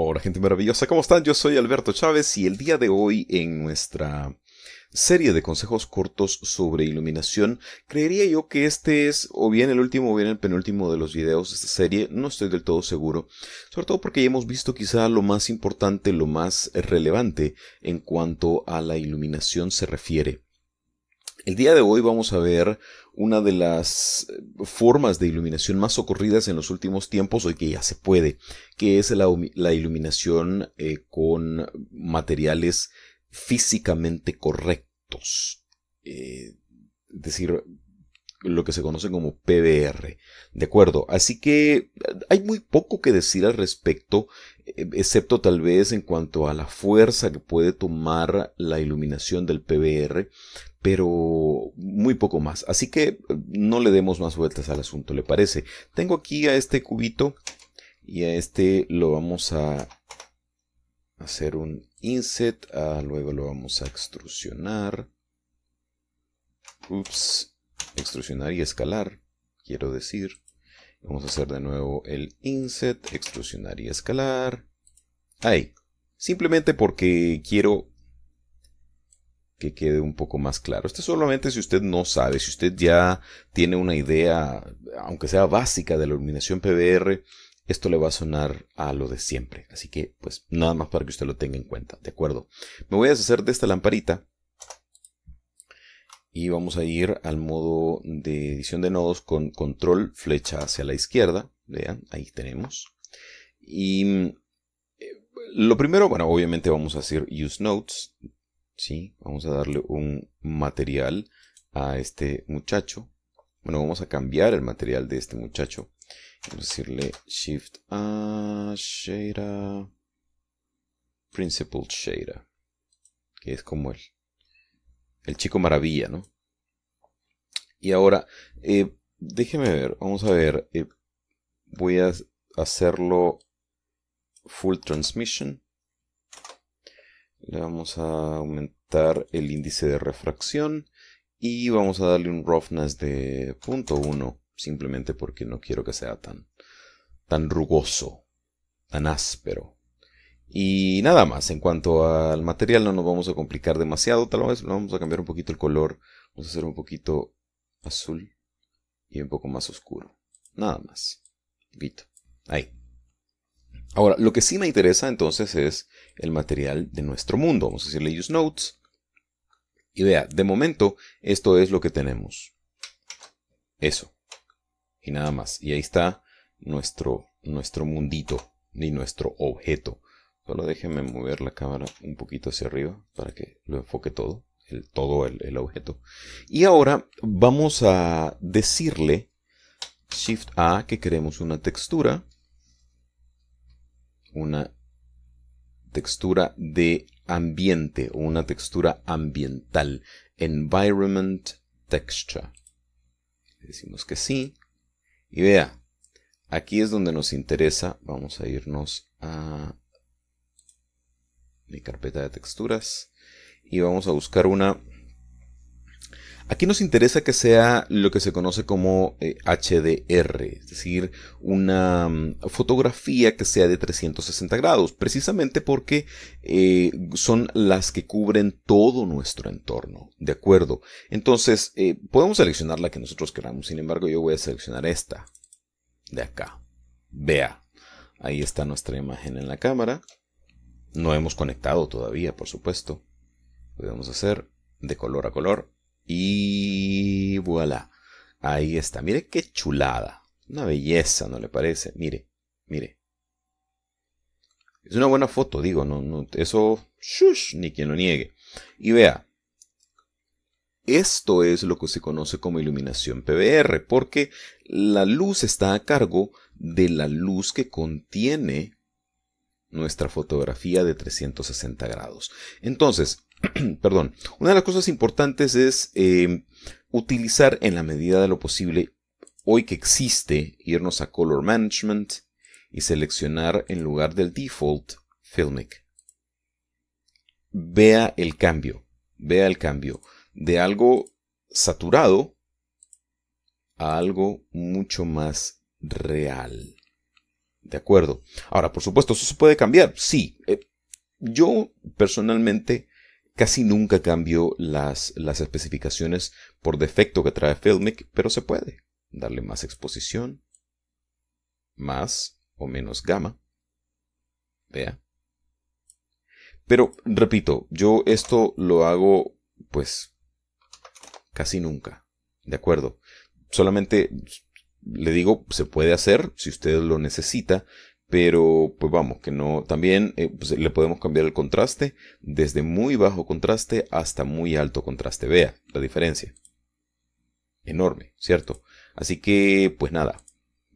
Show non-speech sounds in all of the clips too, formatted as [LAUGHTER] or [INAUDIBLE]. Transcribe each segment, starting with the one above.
Hola gente maravillosa, ¿cómo están? Yo soy Alberto Chávez y el día de hoy en nuestra serie de consejos cortos sobre iluminación, creería yo que este es o bien el último o bien el penúltimo de los videos de esta serie, no estoy del todo seguro, sobre todo porque ya hemos visto quizá lo más importante, lo más relevante en cuanto a la iluminación se refiere. El día de hoy vamos a ver una de las eh, formas de iluminación más ocurridas en los últimos tiempos, hoy que ya se puede, que es la, iluminación eh, con materiales físicamente correctos. Eh, es decir, lo que se conoce como PBR. ¿De acuerdo? Así que hay muy poco que decir al respecto, eh, excepto tal vez en cuanto a la fuerza que puede tomar la iluminación del PBR, pero muy poco más. Así que no le demos más vueltas al asunto, ¿le parece? Tengo aquí a este cubito y a este lo vamos a hacer un inset, ah, luego lo vamos a extrusionar. Ups, extrusionar y escalar, quiero decir. Vamos a hacer de nuevo el inset, extrusionar y escalar. Ahí. Simplemente porque quiero que quede un poco más claro. Esto solamente si usted no sabe, si usted ya tiene una idea, aunque sea básica, de la iluminación PBR, esto le va a sonar a lo de siempre. Así que, pues, nada más para que usted lo tenga en cuenta, ¿de acuerdo? Me voy a deshacer de esta lamparita y vamos a ir al modo de edición de nodos con control flecha hacia la izquierda. Vean, ahí tenemos. Y eh, lo primero, bueno, obviamente vamos a hacer use nodes. ¿sí? Vamos a darle un material a este muchacho. Bueno, vamos a cambiar el material de este muchacho. Vamos a decirle shift a shader. principal shader. Que es como el, el chico maravilla, ¿no? Y ahora, eh, déjeme ver, vamos a ver. Eh, voy a hacerlo full transmission. Le vamos a aumentar el índice de refracción. Y vamos a darle un roughness de 0.1. Simplemente porque no quiero que sea tan, tan rugoso, tan áspero. Y nada más, en cuanto al material no nos vamos a complicar demasiado, tal vez vamos a cambiar un poquito el color, vamos a hacer un poquito azul y un poco más oscuro. Nada más. Ahí. Ahora, lo que sí me interesa entonces es el material de nuestro mundo. Vamos a decirle use notes. Y vea, de momento esto es lo que tenemos. Eso. Y nada más. Y ahí está nuestro, nuestro mundito Ni nuestro objeto. Solo déjenme mover la cámara un poquito hacia arriba para que lo enfoque todo todo, el, objeto. Y ahora vamos a decirle Shift A que queremos una textura. Una textura de ambiente o una textura ambiental. Environment Texture. decimos que sí. Y vea, aquí es donde nos interesa. Vamos a irnos a mi carpeta de texturas y vamos a buscar una. Aquí nos interesa que sea lo que se conoce como HDR, eh, es decir, una mm, fotografía que sea de 360 grados, precisamente porque eh, son las que cubren todo nuestro entorno, ¿de acuerdo? Entonces, eh, podemos seleccionar la que nosotros queramos, sin embargo yo voy a seleccionar esta, de acá. Vea, ahí está nuestra imagen en la cámara. No hemos conectado todavía, por supuesto vamos a hacer de color a color. Y voilà. Ahí está. Mire qué chulada. Una belleza, ¿no le parece? Mire, mire. Es una buena foto, digo, no, no eso, shush, ni quien lo niegue. Y vea, esto es lo que se conoce como iluminación PBR, porque la luz está a cargo de la luz que contiene nuestra fotografía de 360 grados. Entonces, [CLEARS THROAT] perdón, una de las cosas importantes es em, utilizar en la medida de lo posible, hoy que existe, irnos a Color Management y seleccionar en lugar del default Filmic. Vea el cambio, vea el cambio de algo saturado a algo mucho más real. De acuerdo. Ahora, por supuesto, eso se puede cambiar. Sí. Eh, yo personalmente Casi nunca cambio las, especificaciones por defecto que trae Filmic, pero se puede. Darle más exposición, más o menos gama. Vea. Pero, repito, yo esto lo hago, pues, casi nunca. ¿De acuerdo? Solamente le digo, se puede hacer si usted lo necesita, pero pues vamos, que no, también eh, pues, le podemos cambiar el contraste desde muy bajo contraste hasta muy alto contraste. Vea la diferencia. Enorme, ¿cierto? Así que, pues nada,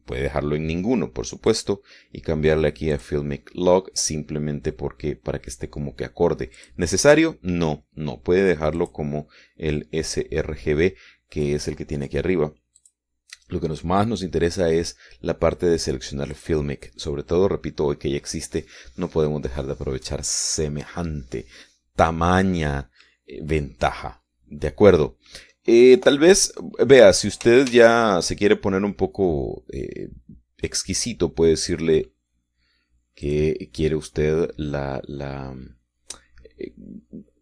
puede dejarlo en ninguno, por supuesto, y cambiarle aquí a Filmic Log simplemente porque para que esté como que acorde. ¿Necesario? No, no, puede dejarlo como el sRGB, que es el que tiene aquí arriba lo que nos más nos interesa es la parte de seleccionar Filmic. Sobre todo, repito, hoy que ya existe, no podemos dejar de aprovechar semejante, tamaña eh, ventaja. ¿De acuerdo? Eh, tal vez, vea, si usted ya se quiere poner un poco eh, exquisito, puede decirle que quiere usted la... la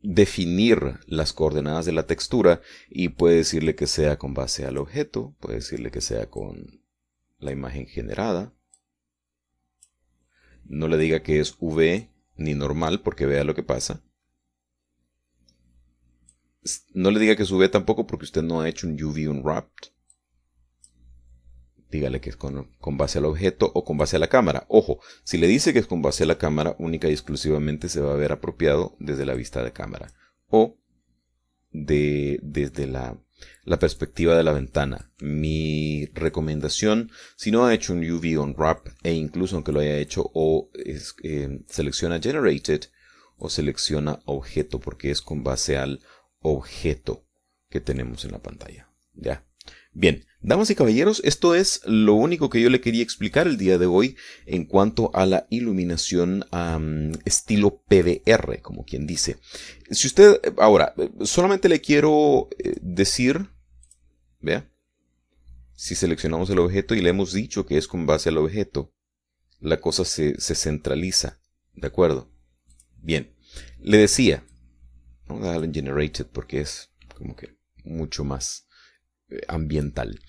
definir las coordenadas de la textura y puede decirle que sea con base al objeto, puede decirle que sea con la imagen generada. No le diga que es V ni normal porque vea lo que pasa. No le diga que es V tampoco porque usted no ha hecho un UV unwrapped dígale que es con, base al objeto o con base a la cámara. Ojo, si le dice que es con base a la cámara, única y exclusivamente se va a ver apropiado desde la vista de cámara o de, desde la, perspectiva de la ventana. Mi recomendación, si no ha hecho un UV on wrap e incluso aunque lo haya hecho o eh, selecciona generated o selecciona objeto porque es con base al objeto que tenemos en la pantalla. Ya. Bien, damas y caballeros, esto es lo único que yo le quería explicar el día de hoy en cuanto a la iluminación estilo PBR, como quien dice. Si usted, ahora, solamente le quiero eh, decir, vea, si seleccionamos el objeto y le hemos dicho que es con base al objeto, la cosa se, se centraliza, ¿de acuerdo? Bien, le decía, vamos a darle en generated porque es como que mucho más ambiental.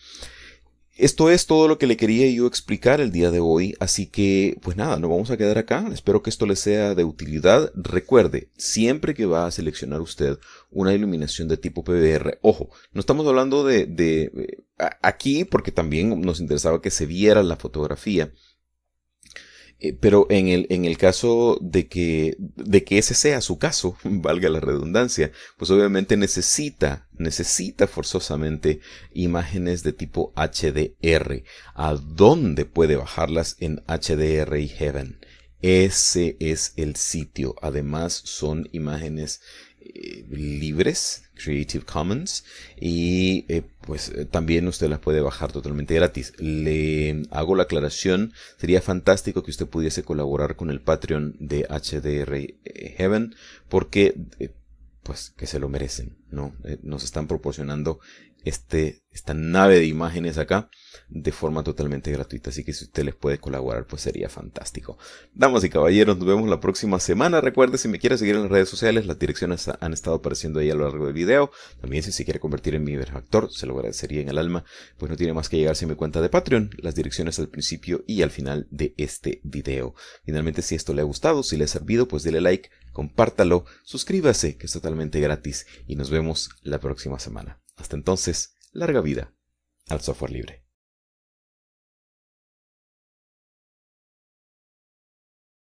Esto es todo lo que le quería yo explicar el día de hoy, así que pues nada, nos vamos a quedar acá, espero que esto le sea de utilidad. Recuerde, siempre que va a seleccionar usted una iluminación de tipo PBR, ojo, no estamos hablando de, de eh, aquí porque también nos interesaba que se viera la fotografía, eh, pero en el, en el caso de que, de que ese sea su caso, [LAUGHS] valga la redundancia, pues obviamente necesita, necesita forzosamente imágenes de tipo HDR. ¿A dónde puede bajarlas en HDR y Heaven? Ese es el sitio. Además son imágenes libres, Creative Commons, y eh, pues eh, también usted las puede bajar totalmente gratis. Le hago la aclaración, sería fantástico que usted pudiese colaborar con el Patreon de HDR eh, Heaven, porque pues que se lo merecen, ¿no? nos están proporcionando este, esta nave de imágenes acá de forma totalmente gratuita. Así que si usted les puede colaborar, pues sería fantástico. Damas y caballeros, nos vemos la próxima semana. Recuerde, si me quiere seguir en las redes sociales, las direcciones han estado apareciendo ahí a lo largo del video. También si se quiere convertir en mi benefactor, se lo agradecería en el alma. Pues no tiene más que llegar a mi cuenta de Patreon. Las direcciones al principio y al final de este video. Finalmente, si esto le ha gustado, si le ha servido, pues dele like, compártalo, suscríbase, que es totalmente gratis. Y nos vemos la próxima semana. Hasta entonces, larga vida al software libre.